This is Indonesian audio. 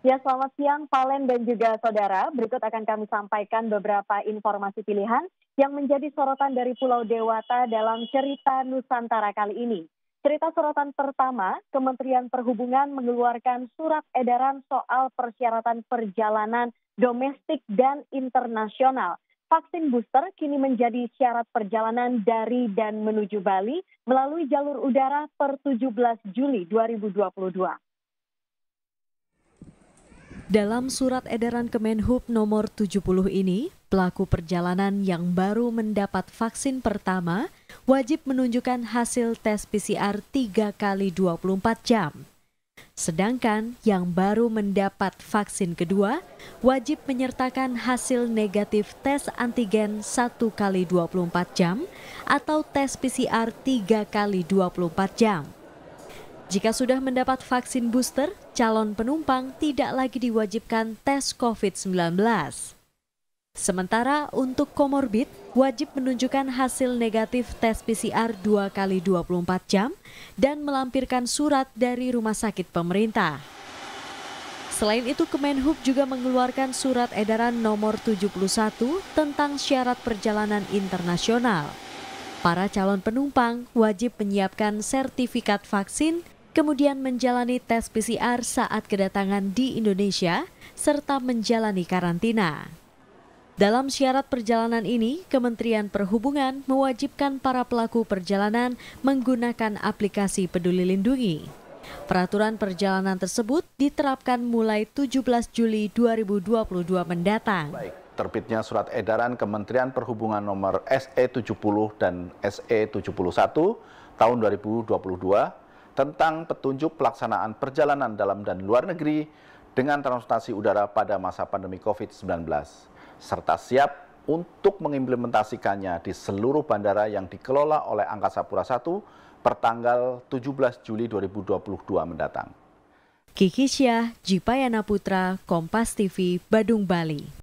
Ya, selamat siang Valen dan juga saudara. Berikut akan kami sampaikan beberapa informasi pilihan yang menjadi sorotan dari Pulau Dewata dalam cerita Nusantara kali ini. Cerita sorotan pertama, Kementerian Perhubungan mengeluarkan surat edaran soal persyaratan perjalanan domestik dan internasional. Vaksin booster kini menjadi syarat perjalanan dari dan menuju Bali melalui jalur udara per 17 Juli 2022. Dalam surat edaran Kemenhub nomor 70 ini, pelaku perjalanan yang baru mendapat vaksin pertama wajib menunjukkan hasil tes PCR 3 kali 24 jam. Sedangkan yang baru mendapat vaksin kedua wajib menyertakan hasil negatif tes antigen 1 kali 24 jam atau tes PCR 3 kali 24 jam. Jika sudah mendapat vaksin booster, calon penumpang tidak lagi diwajibkan tes COVID-19. Sementara untuk komorbid, wajib menunjukkan hasil negatif tes PCR 2 kali 24 jam dan melampirkan surat dari rumah sakit pemerintah. Selain itu, Kemenhub juga mengeluarkan surat edaran nomor 71 tentang syarat perjalanan internasional. Para calon penumpang wajib menyiapkan sertifikat vaksin kemudian menjalani tes PCR saat kedatangan di Indonesia, serta menjalani karantina. Dalam syarat perjalanan ini, Kementerian Perhubungan mewajibkan para pelaku perjalanan menggunakan aplikasi Peduli Lindungi. Peraturan perjalanan tersebut diterapkan mulai 17 Juli 2022 mendatang. Baik terbitnya surat edaran Kementerian Perhubungan nomor SE70 dan SE71 tahun 2022 tentang petunjuk pelaksanaan perjalanan dalam dan luar negeri dengan transportasi udara pada masa pandemi COVID-19, serta siap untuk mengimplementasikannya di seluruh bandara yang dikelola oleh Angkasa Pura I pertanggal 17 Juli 2022 mendatang. Kiki Syah, Jipayana Putra, Kompas TV, Badung, Bali.